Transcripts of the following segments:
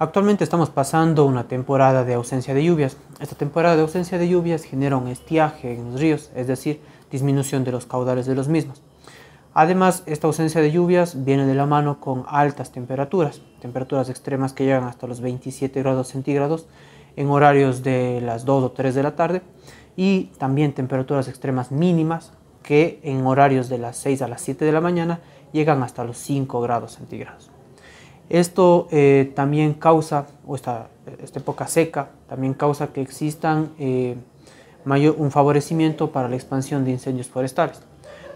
Actualmente estamos pasando una temporada de ausencia de lluvias. Esta temporada de ausencia de lluvias genera un estiaje en los ríos, es decir, disminución de los caudales de los mismos. Además, esta ausencia de lluvias viene de la mano con altas temperaturas, temperaturas extremas que llegan hasta los 27 grados centígrados en horarios de las 2 o 3 de la tarde y también temperaturas extremas mínimas que en horarios de las 6 a las 7 de la mañana llegan hasta los 5 grados centígrados. Esto eh, también causa, o esta, época seca, también causa que existan eh, mayor, un favorecimiento para la expansión de incendios forestales,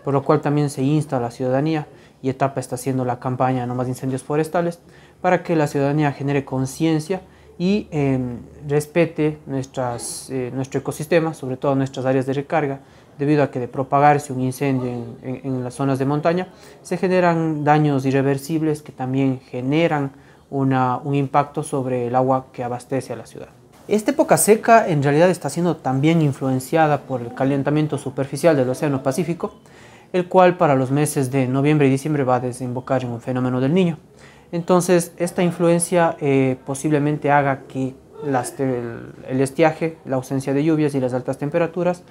por lo cual también se insta a la ciudadanía, y ETAPA está haciendo la campaña No más incendios forestales, para que la ciudadanía genere conciencia y em, respete nuestras, eh, nuestro ecosistema, sobre todo nuestras áreas de recarga, debido a que de propagarse un incendio en, las zonas de montaña, se generan daños irreversibles que también generan un impacto sobre el agua que abastece a la ciudad. Esta época seca en realidad está siendo también influenciada por el calentamiento superficial del Océano Pacífico, el cual para los meses de noviembre y diciembre va a desembocar en un fenómeno del niño. Entonces, esta influencia eh, posiblemente haga que el, estiaje, la ausencia de lluvias y las altas temperaturas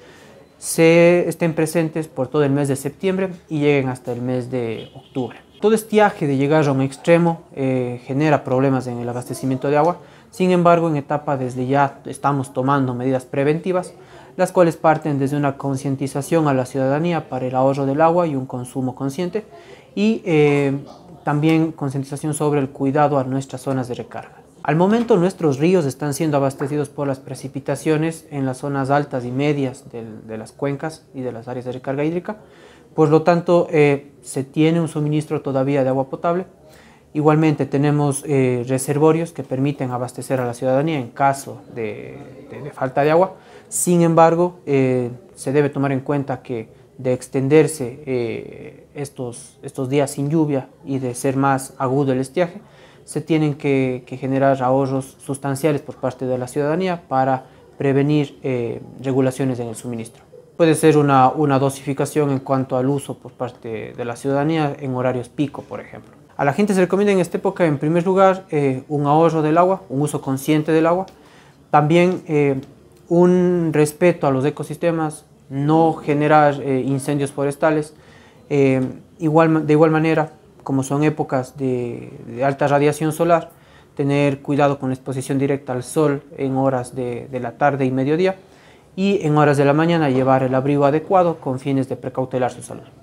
se estén presentes por todo el mes de septiembre y lleguen hasta el mes de octubre. Todo estiaje de llegar a un extremo eh, genera problemas en el abastecimiento de agua, sin embargo en etapa desde ya estamos tomando medidas preventivas las cuales parten desde una concientización a la ciudadanía para el ahorro del agua y un consumo consciente, y eh, también concientización sobre el cuidado a nuestras zonas de recarga. Al momento nuestros ríos están siendo abastecidos por las precipitaciones en las zonas altas y medias de, las cuencas y de las áreas de recarga hídrica, por lo tanto eh, se tiene un suministro todavía de agua potable. Igualmente tenemos eh, reservorios que permiten abastecer a la ciudadanía en caso de falta de agua sin embargo, eh, se debe tomar en cuenta que de extenderse eh, estos, estos días sin lluvia y de ser más agudo el estiaje, se tienen que, generar ahorros sustanciales por parte de la ciudadanía para prevenir eh, regulaciones en el suministro. Puede ser una, dosificación en cuanto al uso por parte de la ciudadanía en horarios pico, por ejemplo. A la gente se recomienda en esta época, en primer lugar, un ahorro del agua, un uso consciente del agua. También un respeto a los ecosistemas, no generar eh, incendios forestales. Eh, igual, de igual manera, como son épocas de, alta radiación solar, tener cuidado con la exposición directa al sol en horas de, de la tarde y mediodía y en horas de la mañana llevar el abrigo adecuado con fines de precautelar su salud.